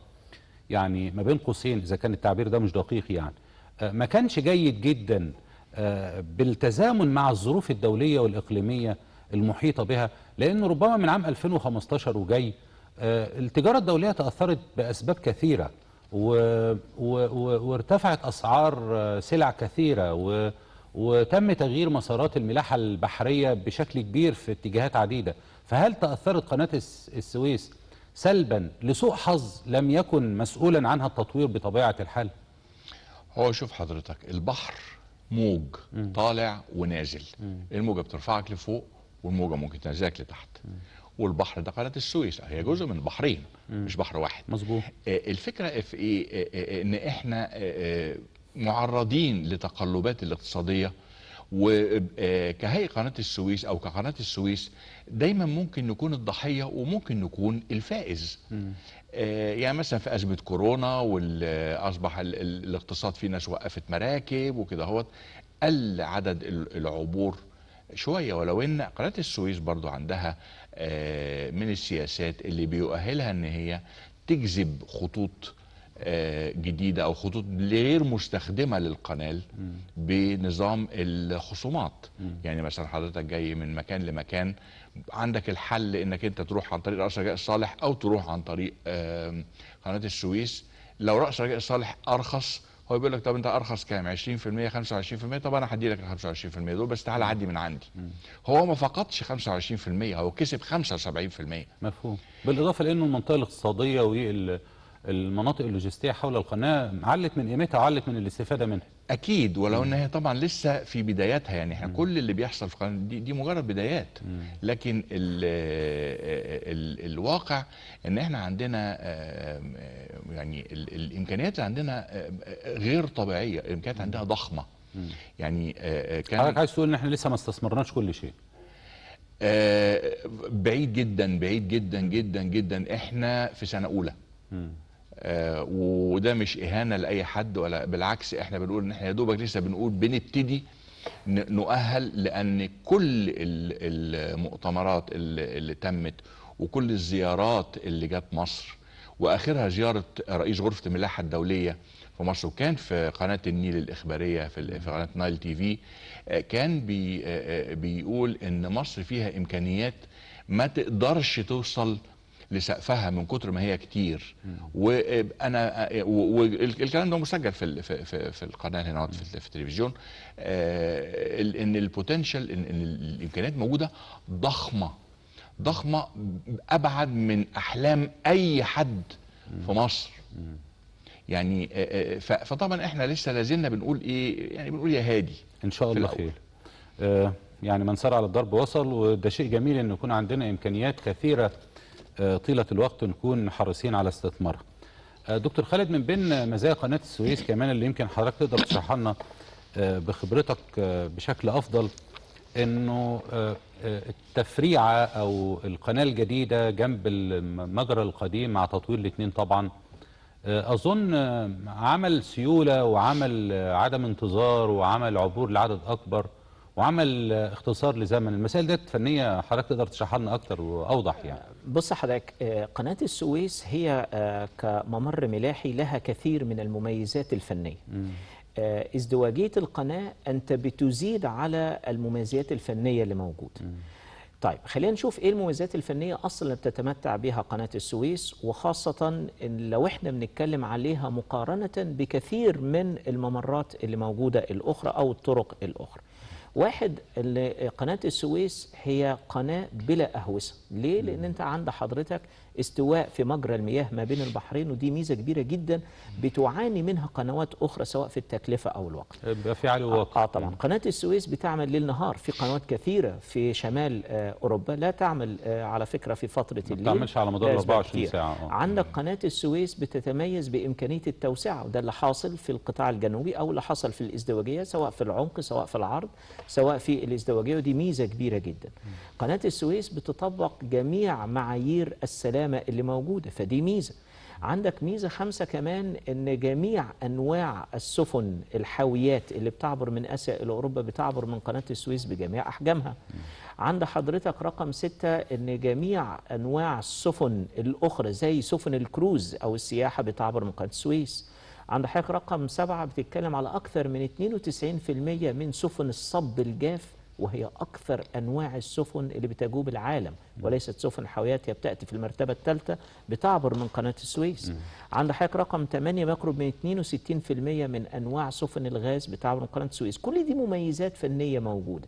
يعني ما بين قوسين إذا كان التعبير ده مش دقيق يعني آه، ما كانش جيد جدا آه، بالتزامن مع الظروف الدولية والإقليمية المحيطة بها لانه ربما من عام 2015 وجاي آه، التجارة الدولية تأثرت بأسباب كثيرة و... و... وارتفعت أسعار سلع كثيرة و... وتم تغيير مسارات الملاحة البحرية بشكل كبير في اتجاهات عديدة فهل تأثرت قناة السويس سلبا لسوء حظ لم يكن مسؤولا عنها التطوير بطبيعة الحال هو شوف حضرتك البحر موج م. طالع ونازل م. الموجة بترفعك لفوق والموجة ممكن تنزلك لتحت م. والبحر ده قناه السويس هي جزء من بحرين مش بحر واحد مظبوط آه، الفكره في ايه آه، آه، ان احنا معرضين لتقلبات الاقتصاديه وكهيئه آه، قناه السويس او كقناه السويس دايما ممكن نكون الضحيه وممكن نكون الفائز آه، يعني مثلا في ازمه كورونا واصبح الاقتصاد في ناس وقفت مراكب وكده هوت قل عدد العبور شويه ولو ان قناه السويس برضو عندها آه، من السياسات اللي بيؤهلها ان هي تجذب خطوط آه، جديده او خطوط غير مستخدمه للقناه بنظام الخصومات يعني مثلا حضرتك جاي من مكان لمكان عندك الحل انك انت تروح عن طريق راس رجاء الصالح او تروح عن طريق قناه السويس لو راس رجاء الصالح ارخص هو بيقول لك طب انت ارخص كام 20% 25% طب انا هدي لك ال 25% دول بس تعالى عدي من عندي هو ما فقدش 25% هو كسب 75% مفهوم بالاضافه لانه المنطقه الاقتصاديه المناطق اللوجستيه حول القناه علت من قيمتها وعلت من الاستفاده منها اكيد ولو ان هي طبعا لسه في بداياتها يعني احنا كل اللي بيحصل في القناه دي, دي مجرد بدايات لكن الـ آه، آه، الـ الواقع ان احنا عندنا آه، يعني الامكانيات اللي عندنا غير طبيعيه الامكانيات عندنا ضخمه يعني كان حضرتك عايز تقول ان احنا لسه ما استثمرناش كل شيء بعيد جدا بعيد جدا جدا جدا احنا في سنه اولى آه، وده مش اهانه لاي حد ولا بالعكس احنا بنقول ان احنا يا دوبك لسه بنقول بنبتدي نؤهل لان كل المؤتمرات اللي تمت وكل الزيارات اللي جت مصر واخرها زياره رئيس غرفه الملاحه الدوليه في مصر وكان في قناه النيل الاخباريه في قناه نايل تي في آه، كان بي آه، بيقول ان مصر فيها امكانيات ما تقدرش توصل لسقفها من كتر ما هي كتير وانا والكلام ده مسجل في في في القناه هنا في التلفزيون آه، ان البوتنشال ان الامكانيات موجوده ضخمه ضخمه ابعد من احلام اي حد في مصر يعني آه، آه، فطبعا احنا لسه لازلنا بنقول ايه يعني بنقول يا هادي ان شاء الله خير يعني من سار على الضرب وصل وده شيء جميل ان يكون عندنا امكانيات كثيره آه، طيلة الوقت ونكون حريصين على استثمارها آه، دكتور خالد من بين مزايا قناة السويس كمان اللي يمكن حضرتك تقدر تشرحها لنا آه، بخبرتك بشكل أفضل انه التفريعه او القناه الجديده جنب المجرى القديم مع تطوير الاثنين طبعا اظن عمل سيوله وعمل عدم انتظار وعمل عبور لعدد اكبر وعمل اختصار لزمن المسائل ديت فنيه حضرتك تقدر تشرحها لنا اكتر واوضح يعني بص حضرتك آه، قناه السويس هي آه، كممر ملاحي لها كثير من المميزات الفنيه مم. آه، ازدواجيه القناه انت بتزيد على المميزات الفنيه اللي موجوده طيب خلينا نشوف ايه المميزات الفنيه اصلا اللي بتتمتع بها قناه السويس وخاصه إن لو احنا بنتكلم عليها مقارنه بكثير من الممرات اللي موجوده الاخرى او الطرق الاخرى واحد قناه السويس هي قناه بلا اهوسه ليه لان انت عند حضرتك استواء في مجرى المياه ما بين البحرين ودي ميزه كبيره جدا بتعاني منها قنوات اخرى سواء في التكلفه او الوقت يبقى في علو وقت آه،, اه طبعا قناه السويس بتعمل ليل نهار في قنوات كثيره في شمال آه اوروبا لا تعمل آه على فكره في فتره الليل ما بتعملش على مدار 24 ساعه آه. عندك قناه السويس بتتميز بامكانيه التوسعه وده اللي حاصل في القطاع الجنوبي او اللي حصل في الازدواجيه سواء في العمق سواء في العرض سواء في الازدواجيه ودي ميزه كبيره جدا قناه السويس بتطبق جميع معايير السلام الخامة اللي موجودة فدي ميزة عندك ميزة خمسة كمان أن جميع أنواع السفن الحاويات اللي بتعبر من آسيا إلى أوروبا بتعبر من قناة السويس بجميع أحجامها عند حضرتك رقم ستة أن جميع أنواع السفن الأخرى زي سفن الكروز أو السياحة بتعبر من قناة السويس عند حضرتك رقم سبعة بتتكلم على أكثر من 92% من سفن الصب الجاف وهي أكثر أنواع السفن اللي بتجوب العالم وليست سفن حاويات هي بتأتي في المرتبة الثالثة بتعبر من قناة السويس عند حضرتك رقم 8 يقرب من 62% من أنواع سفن الغاز بتعبر من قناة السويس كل دي مميزات فنية موجودة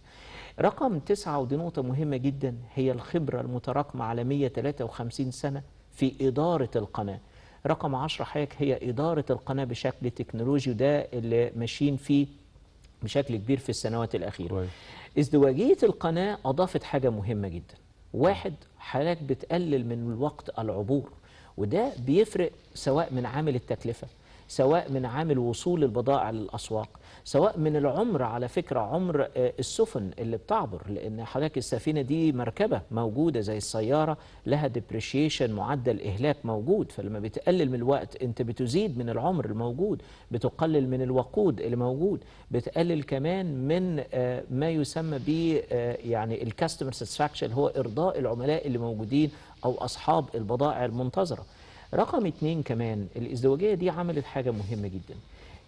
رقم تسعة ودي نقطة مهمة جدا هي الخبرة المتراكمة على 153 سنة في إدارة القناة رقم 10 حضرتك هي إدارة القناة بشكل تكنولوجي وده اللي ماشيين فيه بشكل كبير في السنوات الأخيرة وي. ازدواجية القناة أضافت حاجة مهمة جدا واحد حالات بتقلل من الوقت العبور وده بيفرق سواء من عامل التكلفة سواء من عامل وصول البضائع للأسواق سواء من العمر على فكرة عمر آه، السفن اللي بتعبر لأن حضرتك السفينة دي مركبة موجودة زي السيارة لها ديبريشيشن معدل إهلاك موجود فلما بتقلل من الوقت أنت بتزيد من العمر الموجود بتقلل من الوقود اللي موجود بتقلل كمان من آه، ما يسمى ب آه، يعني الكاستمر ساتسفاكشن اللي هو إرضاء العملاء اللي موجودين أو أصحاب البضائع المنتظرة رقم اتنين كمان الازدواجية دي عملت حاجة مهمة جدا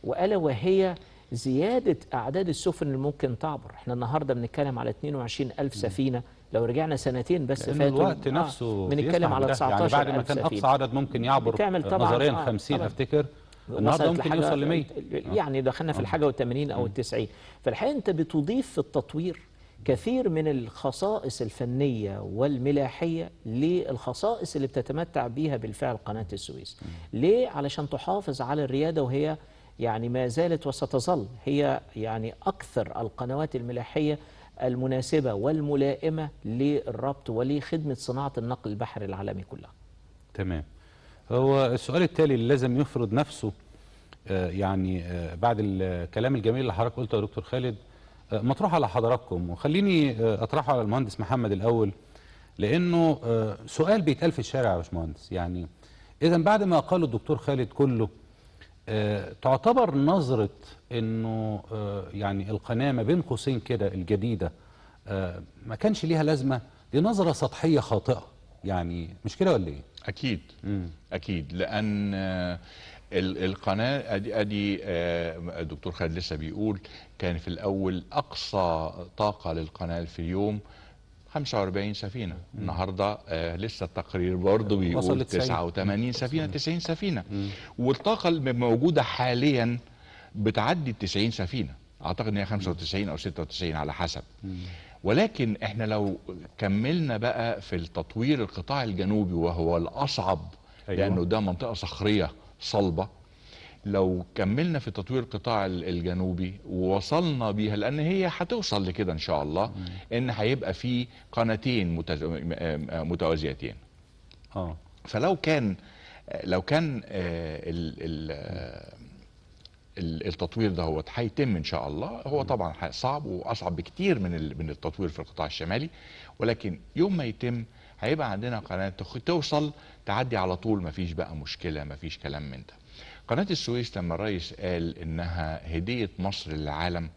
وألا وهي زياده اعداد السفن اللي ممكن تعبر احنا النهارده بنتكلم على 22000 سفينه لو رجعنا سنتين بس فاتوا الوقت آه، نفسه بنتكلم على 19 يعني بعد ما كان اقصى عدد ممكن يعبر نظريا 50 افتكر النهارده ممكن يوصل ل 100 يعني دخلنا في آه. الحاجه و80 او ال90 آه. فالحقيقه انت بتضيف في التطوير كثير من الخصائص الفنية والملاحية للخصائص اللي بتتمتع بيها بالفعل قناة السويس ليه؟ علشان تحافظ على الريادة وهي يعني ما زالت وستظل هي يعني أكثر القنوات الملاحية المناسبة والملائمة للربط ولخدمة صناعة النقل البحري العالمي كلها تمام هو السؤال التالي اللي لازم يفرض نفسه آه، يعني آه، بعد الكلام الجميل اللي حضرتك قلته يا دكتور خالد آه، مطروح على حضراتكم وخليني اطرحه على المهندس محمد الاول لانه سؤال بيتقال في الشارع يا باشمهندس يعني اذا بعد ما قاله الدكتور خالد كله تعتبر نظرة انه آه، يعني القناة ما بين قوسين كده الجديدة آه، ما كانش ليها لازمة دي نظرة سطحية خاطئة يعني مش كده ولا ايه؟ اكيد مم. اكيد لان آه، القناه ادي ادي الدكتور خالد لسه بيقول كان في الاول اقصى طاقه للقناه في اليوم 45 سفينه مم. النهارده آه لسه التقرير برضه بيقول 89 سفينه 90 سفينه مم. والطاقه الموجوده حاليا بتعدي 90 سفينه اعتقد ان هي 95 او 96 على حسب مم. ولكن احنا لو كملنا بقى في التطوير القطاع الجنوبي وهو الاصعب أيوة. لانه ده منطقه صخريه صلبه لو كملنا في تطوير القطاع الجنوبي ووصلنا بيها لان هي هتوصل لكده ان شاء الله ان هيبقى في قناتين آه، متوازيتين اه فلو كان لو كان آه، ال... ال... آه، التطوير ده هو هيتم ان شاء الله هو طبعا صعب واصعب بكتير من من التطوير في القطاع الشمالي ولكن يوم ما يتم هيبقى عندنا قناه توصل تعدي على طول مفيش بقى مشكله مفيش كلام من ده قناة السويس لما الرئيس قال انها هدية مصر للعالم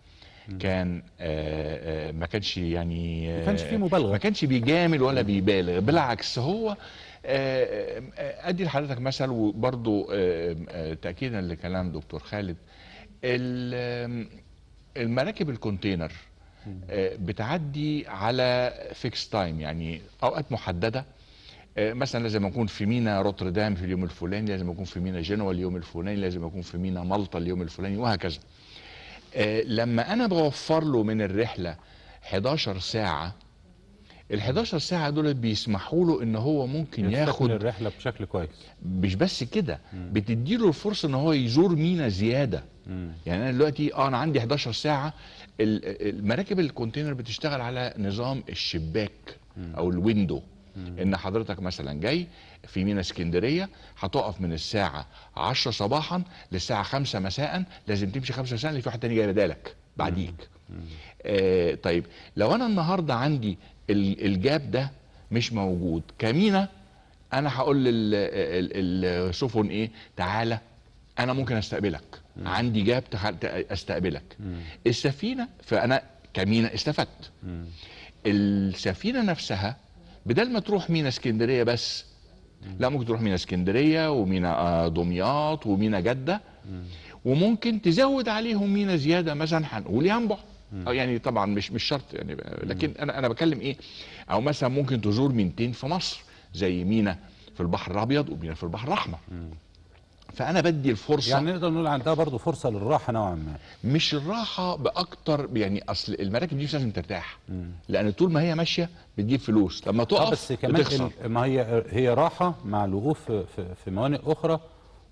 كان آه، آه، ما كانش يعني ما آه، كانش فيه مبالغه ما كانش بيجامل ولا بيبالغ بالعكس هو ادي لحضرتك مثل وبرضه تاكيدا لكلام دكتور خالد المراكب الكونتينر بتعدي على فيكس تايم يعني اوقات محدده آه، مثلا لازم اكون في مينا روتردام في اليوم الفلاني لازم اكون في مينا جنوا اليوم الفلاني لازم اكون في مينا مالطا اليوم الفلاني وهكذا آه، لما انا بوفر له من الرحله 11 ساعه ال 11 ساعه دول بيسمحوا له ان هو ممكن ياخد الرحله بشكل كويس مش بس كده بتدي له الفرصه ان هو يزور مينا زياده مم. يعني انا دلوقتي اه انا عندي 11 ساعه المراكب الكونتينر بتشتغل على نظام الشباك مم. او الويندو ان حضرتك مثلا جاي في مينا اسكندريه هتقف من الساعه 10 صباحا للساعه 5 مساء لازم تمشي 5 مساء لان في واحد تاني جاي بدالك بعديك آه طيب لو انا النهارده عندي الجاب ده مش موجود كمينا انا هقول للسفن ايه تعالى انا ممكن استقبلك مم. عندي جاب استقبلك مم. السفينه فانا كمينة استفدت السفينه نفسها بدل ما تروح مينا اسكندريه بس لا ممكن تروح مينا اسكندريه ومينا آه، دمياط ومينا جده وممكن تزود عليهم مينا زياده مثلا هنقول ينبع او آه، يعني طبعا مش مش شرط يعني لكن انا انا بكلم ايه او مثلا ممكن تزور مينتين في مصر زي مينا في البحر الابيض ومينا في البحر الاحمر فانا بدي الفرصه يعني نقدر نقول عندها برضه فرصه للراحه نوعا ما مش الراحه باكتر يعني اصل المراكب دي مش لازم ترتاح مم. لان طول ما هي ماشيه بتجيب فلوس لما آه، تقف بس كمان بتخسر. ما هي هي راحه مع الوقوف في, في موانئ اخرى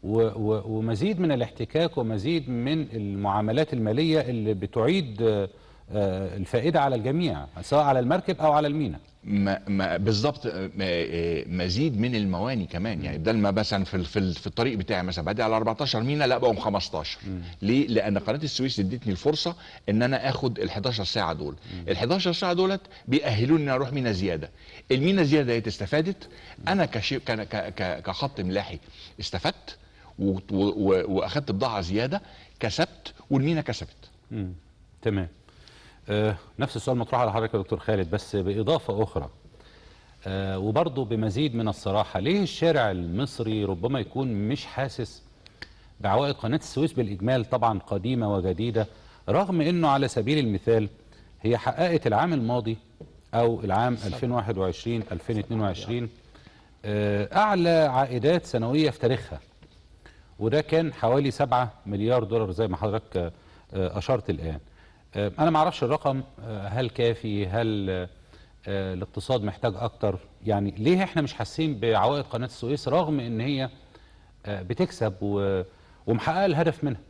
و و ومزيد من الاحتكاك ومزيد من المعاملات الماليه اللي بتعيد آه، آه، الفائده على الجميع سواء على المركب او على المينا ما, ما بالظبط آه، آه، مزيد من المواني كمان يعني بدل ما مثلا في في الطريق بتاعي مثلا بعدي على 14 مينا لا بقوا 15 ليه؟ لان قناه السويس ادتني الفرصه ان انا اخد ال 11 ساعه دول ال 11 ساعه دولت بيأهلوني ان اروح مينا زياده المينا زياده ديت استفادت انا كشيء كخط ملاحي استفدت واخدت بضاعه زياده كسبت والمينا كسبت م. تمام آه، نفس السؤال مطروح على حضرتك يا دكتور خالد بس باضافه اخرى آه، وبرضه بمزيد من الصراحه ليه الشارع المصري ربما يكون مش حاسس بعوائد قناه السويس بالاجمال طبعا قديمه وجديده رغم انه على سبيل المثال هي حققت العام الماضي او العام 2021 2022 آه، اعلى عائدات سنويه في تاريخها وده كان حوالي 7 مليار دولار زي ما حضرتك اشرت الان آه، انا ما اعرفش الرقم آه، هل كافي هل آه، الاقتصاد محتاج اكتر يعني ليه احنا مش حاسين بعوائد قناه السويس رغم ان هي بتكسب ومحققه الهدف منها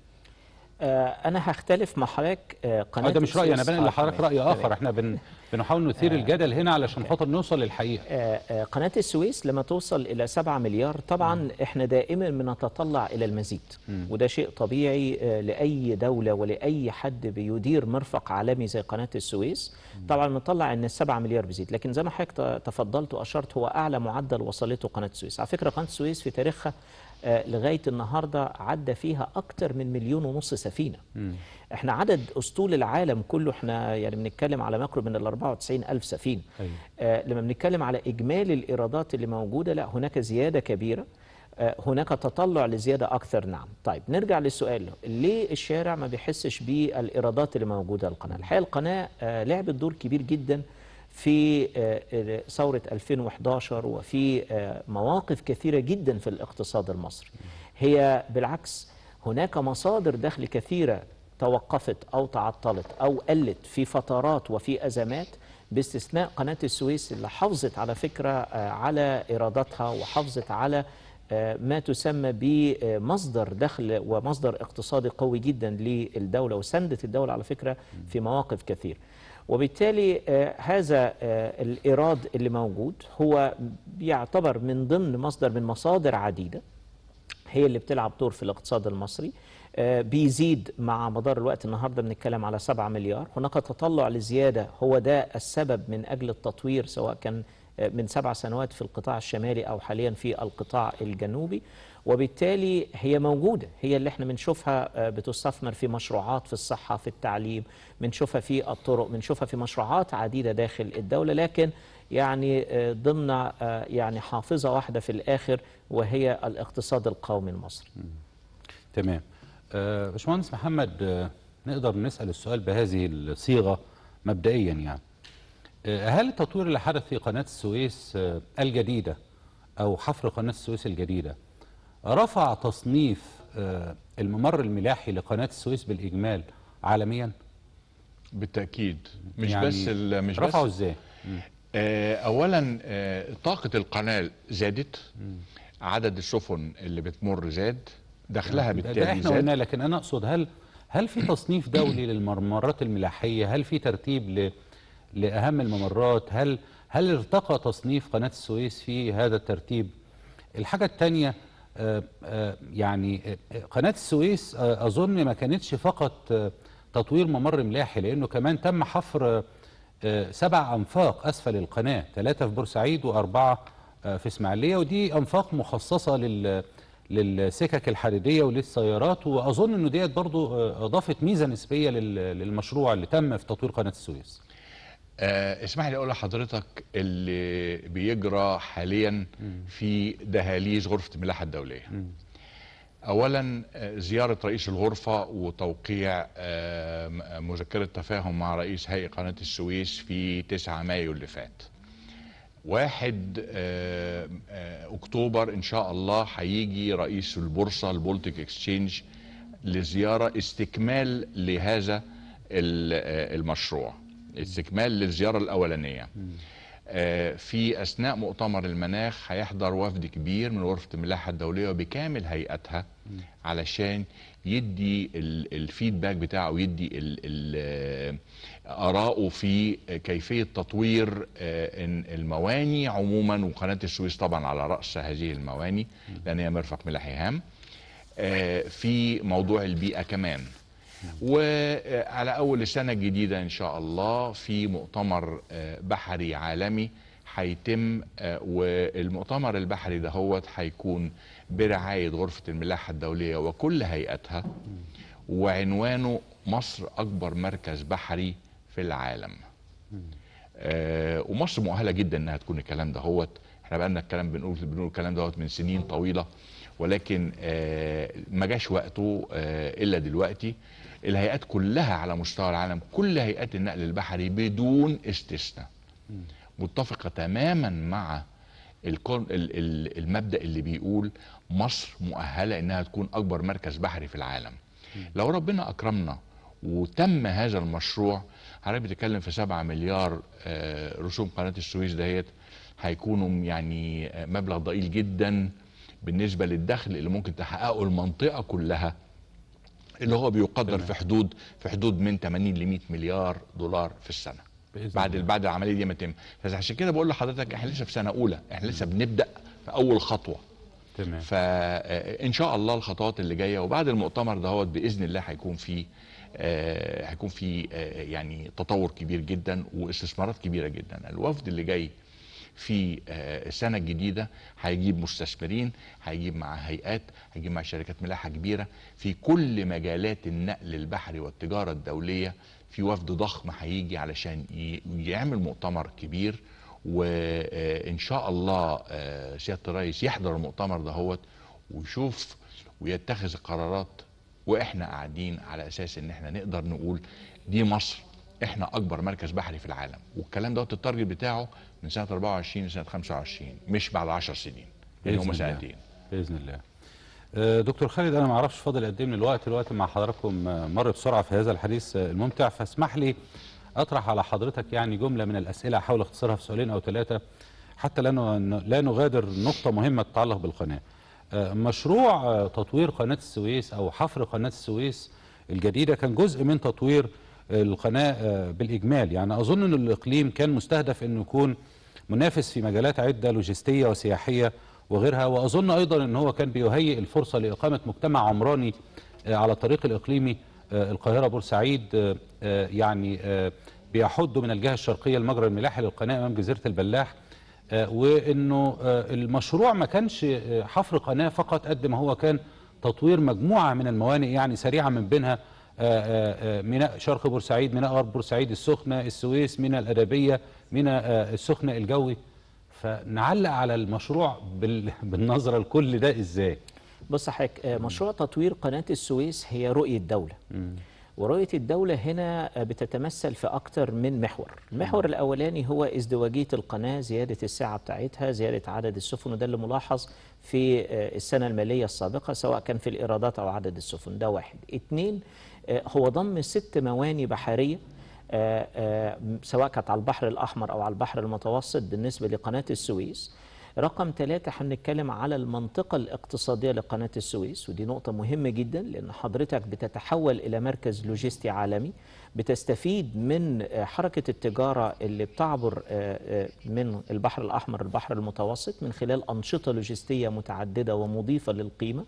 آه، انا هختلف مع حضرتك آه، قناه ده مش رايي انا بنقل لحضرتك راي اخر احنا بن بنحاول نثير آه، الجدل هنا علشان خاطر نوصل للحقيقه قناه السويس لما توصل الى 7 مليار طبعا احنا دائما بنتطلع الى المزيد وده شيء طبيعي لاي دوله ولاي حد بيدير مرفق عالمي زي قناه السويس طبعا بنطلع ان 7 مليار بيزيد لكن زي ما حضرتك تفضلت واشرت هو اعلى معدل وصلته قناه السويس على فكره قناه السويس في تاريخها آه، لغاية النهاردة عدى فيها أكتر من مليون ونص سفينة م. احنا عدد أسطول العالم كله احنا يعني بنتكلم على ما يقرب من ال 94 ألف سفينة أيوه. آه، لما بنتكلم على إجمالي الإيرادات اللي موجودة لا هناك زيادة كبيرة آه، هناك تطلع لزيادة أكثر نعم طيب نرجع للسؤال ليه الشارع ما بيحسش بالإيرادات اللي موجودة القناة الحقيقة القناة لعبت دور كبير جداً في آه، ثورة 2011 وفي آه، مواقف كثيرة جدا في الاقتصاد المصري هي بالعكس هناك مصادر دخل كثيرة توقفت أو تعطلت أو قلت في فترات وفي أزمات باستثناء قناة السويس اللي حافظت على فكرة آه، على إيراداتها وحافظت على ما تسمى بمصدر دخل ومصدر اقتصادي قوي جدا للدولة وسندت الدولة على فكرة في مواقف كثير وبالتالي آه، هذا آه، الإيراد اللي موجود هو بيعتبر من ضمن مصدر من مصادر عديدة هي اللي بتلعب دور في الاقتصاد المصري آه، بيزيد مع مدار الوقت النهاردة بنتكلم على 7 مليار هناك تطلع لزيادة هو ده السبب من أجل التطوير سواء كان من سبع سنوات في القطاع الشمالي أو حاليا في القطاع الجنوبي وبالتالي هي موجودة هي اللي احنا بنشوفها آه، بتستثمر في مشروعات في الصحة في التعليم بنشوفها في الطرق بنشوفها في مشروعات عديدة داخل الدولة لكن يعني آه، ضمن آه، يعني حافظة واحدة في الآخر وهي الاقتصاد القومي المصري تمام باشمهندس محمد نقدر نسأل السؤال بهذه الصيغة مبدئيا يعني هل التطوير اللي حدث في قناة السويس الجديدة أو حفر قناة السويس الجديدة رفع تصنيف آه، الممر الملاحي لقناة السويس بالإجمال عالميا بالتأكيد مش يعني بس مش رفعه بس ازاي؟ آه، أولا آه، طاقة القناة زادت عدد السفن اللي بتمر زاد دخلها بالتالي ده احنا قلنا لكن أنا أقصد هل هل في تصنيف دولي للممرات الملاحية؟ هل في ترتيب ل لأهم الممرات؟ هل هل ارتقى تصنيف قناة السويس في هذا الترتيب؟ الحاجة الثانية آه، آه، يعني آه، قناة السويس أظن ما كانتش فقط تطوير ممر ملاحي لأنه كمان تم حفر سبع أنفاق أسفل القناة ثلاثة في بورسعيد وأربعة في إسماعيلية ودي أنفاق مخصصة لل للسكك الحديدية وللسيارات وأظن أنه ديت برضو أضافت ميزة نسبية للمشروع اللي تم في تطوير قناة السويس آه اسمح لي اقول لحضرتك اللي بيجرى حاليا في دهاليز غرفه الملاحه الدوليه. م. اولا آه، زياره رئيس الغرفه وتوقيع آه مذكره تفاهم مع رئيس هيئه قناه السويس في 9 مايو اللي فات. واحد آه, آه، اكتوبر ان شاء الله هيجي رئيس البورصه البولتيك اكسشينج لزياره استكمال لهذا آه، المشروع. استكمال للزيارة الأولانية آه، في أثناء مؤتمر المناخ هيحضر وفد كبير من غرفة الملاحة الدولية بكامل هيئتها علشان يدي الفيدباك بتاعه ويدي آراءه آه، في كيفية تطوير آه، المواني عموما وقناة السويس طبعا على رأس هذه المواني لأن هي مرفق ملاحي هام في موضوع البيئة كمان وعلى أول السنة الجديدة إن شاء الله في مؤتمر آه، بحري عالمي هيتم آه، والمؤتمر البحري ده هو هيكون برعاية غرفة الملاحة الدولية وكل هيئاتها وعنوانه مصر أكبر مركز بحري في العالم آه، ومصر مؤهلة جدا إنها تكون الكلام ده هوت احنا بقى الكلام بنقول بنقول الكلام دوت من سنين طويلة ولكن آه، ما جاش وقته آه، الا دلوقتي الهيئات كلها على مستوى العالم كل هيئات النقل البحري بدون استثناء متفقه تماما مع المبدا اللي بيقول مصر مؤهله انها تكون اكبر مركز بحري في العالم لو ربنا اكرمنا وتم هذا المشروع حضرتك بتتكلم في 7 مليار آه، رسوم قناه السويس دهيت هيكونوا يعني مبلغ ضئيل جدا بالنسبة للدخل اللي ممكن تحققه المنطقة كلها اللي هو بيقدر في حدود في حدود من 80 ل 100 مليار دولار في السنه بعد بعد العمليه دي ما تتم فعشان كده بقول لحضرتك احنا لسه في سنه اولى احنا لسه بنبدا في اول خطوه تمام فان آه، شاء الله الخطوات اللي جايه وبعد المؤتمر دهوت باذن الله هيكون في آه، هيكون في آه، يعني تطور كبير جدا واستثمارات كبيره جدا الوفد اللي جاي في آه، السنه الجديده هيجيب مستثمرين هيجيب مع هيئات هيجيب مع شركات ملاحه كبيره في كل مجالات النقل البحري والتجاره الدوليه في وفد ضخم هيجي علشان يعمل مؤتمر كبير وان آه، شاء الله آه، سياده الرئيس يحضر المؤتمر دهوت ويشوف ويتخذ قرارات واحنا قاعدين على اساس ان احنا نقدر نقول دي مصر احنا اكبر مركز بحري في العالم والكلام دوت التارجت بتاعه من سنه 24 لسنه 25 مش بعد 10 سنين يعني هم سنتين باذن الله آه، دكتور خالد انا ما اعرفش فاضل قد ايه من الوقت الوقت مع حضراتكم آه، مر بسرعه في هذا الحديث آه، الممتع فاسمح لي اطرح على حضرتك يعني جمله من الاسئله احاول اختصرها في سؤالين او ثلاثه حتى لا لا نغادر نقطه مهمه تتعلق بالقناه مشروع تطوير قناه السويس او حفر قناه السويس الجديده كان جزء من تطوير القناه بالاجمال يعني اظن ان الاقليم كان مستهدف انه يكون منافس في مجالات عدة لوجستية وسياحية وغيرها وأظن أيضا أن هو كان بيهيئ الفرصة لإقامة مجتمع عمراني آه، على الطريق الإقليمي آه، القاهرة بورسعيد آه، يعني بيحد من الجهة الشرقية المجرى الملاحي للقناة أمام جزيرة البلاح وأنه المشروع ما كانش حفر قناة فقط قد ما هو كان تطوير مجموعة من الموانئ يعني سريعة من بينها آه، آه، آه، ميناء شرق بورسعيد ميناء غرب بورسعيد السخنة السويس ميناء الأدبية ميناء السخنة الجوي فنعلق على المشروع *laughs* بالنظرة لكل ده إزاي بص حضرتك مشروع تطوير قناة السويس هي رؤية دولة ورؤية الدولة هنا بتتمثل في أكتر من محور المحور الأولاني هو ازدواجية القناة زيادة الساعة بتاعتها زيادة عدد السفن وده اللي ملاحظ في السنة المالية السابقة سواء كان في الإيرادات أو عدد السفن ده واحد اتنين آه، هو ضم ست مواني بحريه آه، آه، سواء كانت على البحر الاحمر او على البحر المتوسط بالنسبه لقناه السويس رقم ثلاثة هنتكلم على المنطقة الاقتصادية لقناة السويس ودي نقطة مهمة جدا لأن حضرتك بتتحول إلى مركز لوجستي عالمي بتستفيد من حركة التجارة اللي بتعبر من البحر الأحمر البحر المتوسط من خلال أنشطة لوجستية متعددة ومضيفة للقيمة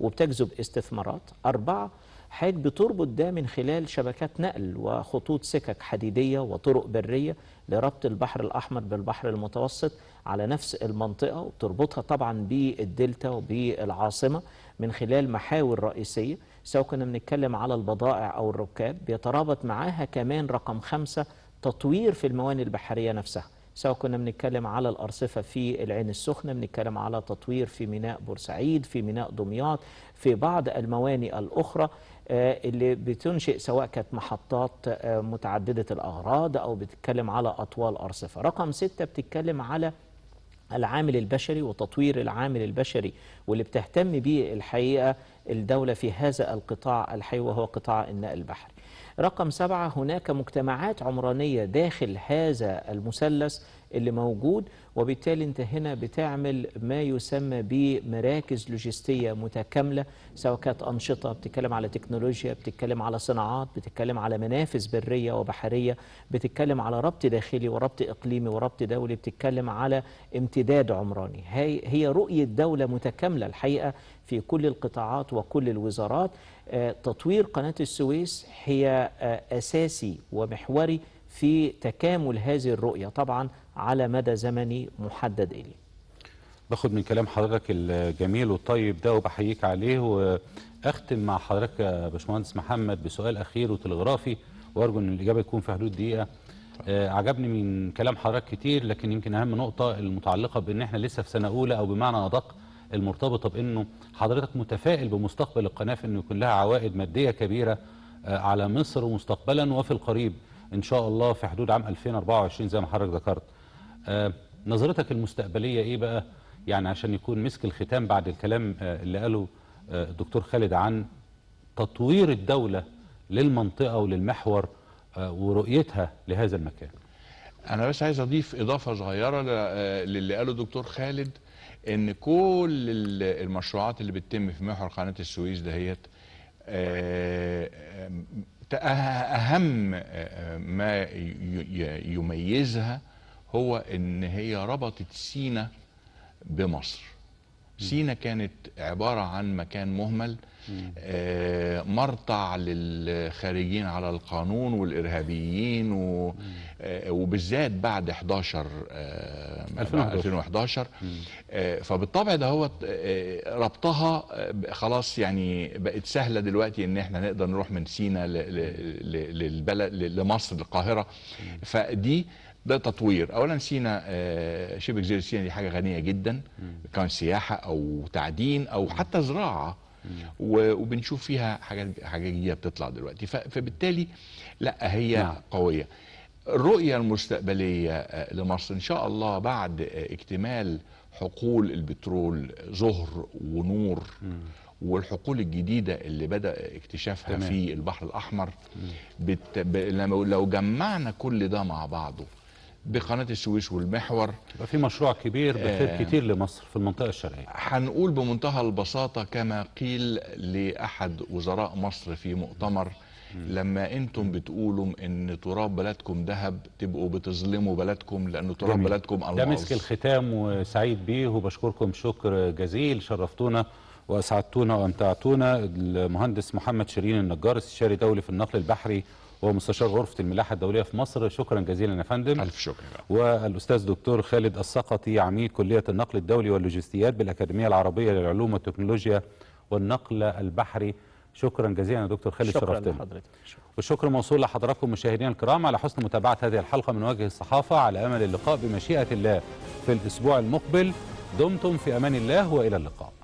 وبتجذب استثمارات أربعة حضرتك بتربط ده من خلال شبكات نقل وخطوط سكك حديدية وطرق برية لربط البحر الأحمر بالبحر المتوسط على نفس المنطقة وتربطها طبعا بالدلتا وبالعاصمة من خلال محاور رئيسية سواء كنا بنتكلم على البضائع أو الركاب بيترابط معاها كمان رقم خمسة تطوير في الموانئ البحرية نفسها سواء كنا بنتكلم على الأرصفة في العين السخنة بنتكلم على تطوير في ميناء بورسعيد في ميناء دمياط في بعض الموانئ الأخرى آه، اللي بتنشئ سواء كانت محطات آه، متعددة الأغراض أو بتتكلم على أطوال أرصفة رقم ستة بتتكلم على العامل البشري وتطوير العامل البشري واللي بتهتم به الحقيقة الدولة في هذا القطاع الحي وهو قطاع النقل البحري رقم سبعة هناك مجتمعات عمرانية داخل هذا المثلث اللي موجود وبالتالي انت هنا بتعمل ما يسمى بمراكز لوجستية متكاملة سواء كانت أنشطة بتتكلم على تكنولوجيا بتتكلم على صناعات بتتكلم على منافس برية وبحرية بتتكلم على ربط داخلي وربط إقليمي وربط دولي بتتكلم على امتداد عمراني هي, هي رؤية دولة متكاملة الحقيقة في كل القطاعات وكل الوزارات آه، تطوير قناة السويس هي آه، أساسي ومحوري في تكامل هذه الرؤية طبعا على مدى زمني محدد إلي باخد من كلام حضرتك الجميل والطيب ده وبحييك عليه واختم مع حضرتك يا باشمهندس محمد بسؤال اخير وتلغرافي وارجو ان الاجابه تكون في حدود دقيقه آه عجبني من كلام حضرتك كتير لكن يمكن اهم نقطه المتعلقه بان احنا لسه في سنه اولى او بمعنى ادق المرتبطه بانه حضرتك متفائل بمستقبل القناه في انه يكون لها عوائد ماديه كبيره آه على مصر مستقبلا وفي القريب ان شاء الله في حدود عام 2024 زي ما حضرتك ذكرت آه نظرتك المستقبليه ايه بقى يعني عشان يكون مسك الختام بعد الكلام آه اللي قاله آه الدكتور خالد عن تطوير الدوله للمنطقه وللمحور آه، ورؤيتها لهذا المكان انا بس عايز اضيف اضافه صغيره آه، للي قاله الدكتور خالد ان كل المشروعات اللي بتتم في محور قناه السويس دهيت آه، أه-، اهم آه، آه، ما يميزها هو ان هي ربطت سينا بمصر سينا كانت عباره عن مكان مهمل آه، مرتع للخارجين على القانون والارهابيين و... آه، وبالذات بعد 11 2011 آه، فبالطبع ده هو ربطها خلاص يعني بقت سهله دلوقتي ان احنا نقدر نروح من سينا للبلد لمصر القاهره فدي ده تطوير اولا سينا شبه جزيره سينا دي حاجه غنيه جدا كان سياحه او تعدين او حتى زراعه وبنشوف فيها حاجات حاجات جديده بتطلع دلوقتي فبالتالي لا هي نعم. قويه الرؤيه المستقبليه آه، لمصر ان شاء الله بعد آه، اكتمال حقول البترول زهر ونور م. والحقول الجديده اللي بدا اكتشافها تمام. في البحر الاحمر بت... ب... لو جمعنا كل ده مع بعضه بقناه السويس والمحور يبقى في مشروع كبير بخير آه، كتير لمصر في المنطقه الشرقيه هنقول بمنتهى البساطه كما قيل لاحد وزراء مصر في مؤتمر لما انتم بتقولوا ان تراب بلدكم ذهب تبقوا بتظلموا بلدكم لان تراب جميل. بلدكم الله ده مسك الختام وسعيد بيه وبشكركم شكر جزيل شرفتونا واسعدتونا وامتعتونا المهندس محمد شيرين النجار استشاري دولي في النقل البحري ومستشار غرفه الملاحه الدوليه في مصر شكرا جزيلا يا فندم الف شكر والاستاذ دكتور خالد السقطي عميد كليه النقل الدولي واللوجستيات بالاكاديميه العربيه للعلوم والتكنولوجيا والنقل البحري شكرا جزيلا يا دكتور خالد شرفتنا لحضرتك والشكر موصول لحضراتكم مشاهدينا الكرام على حسن متابعه هذه الحلقه من وجه الصحافه على امل اللقاء بمشيئه الله في الاسبوع المقبل دمتم في امان الله والى اللقاء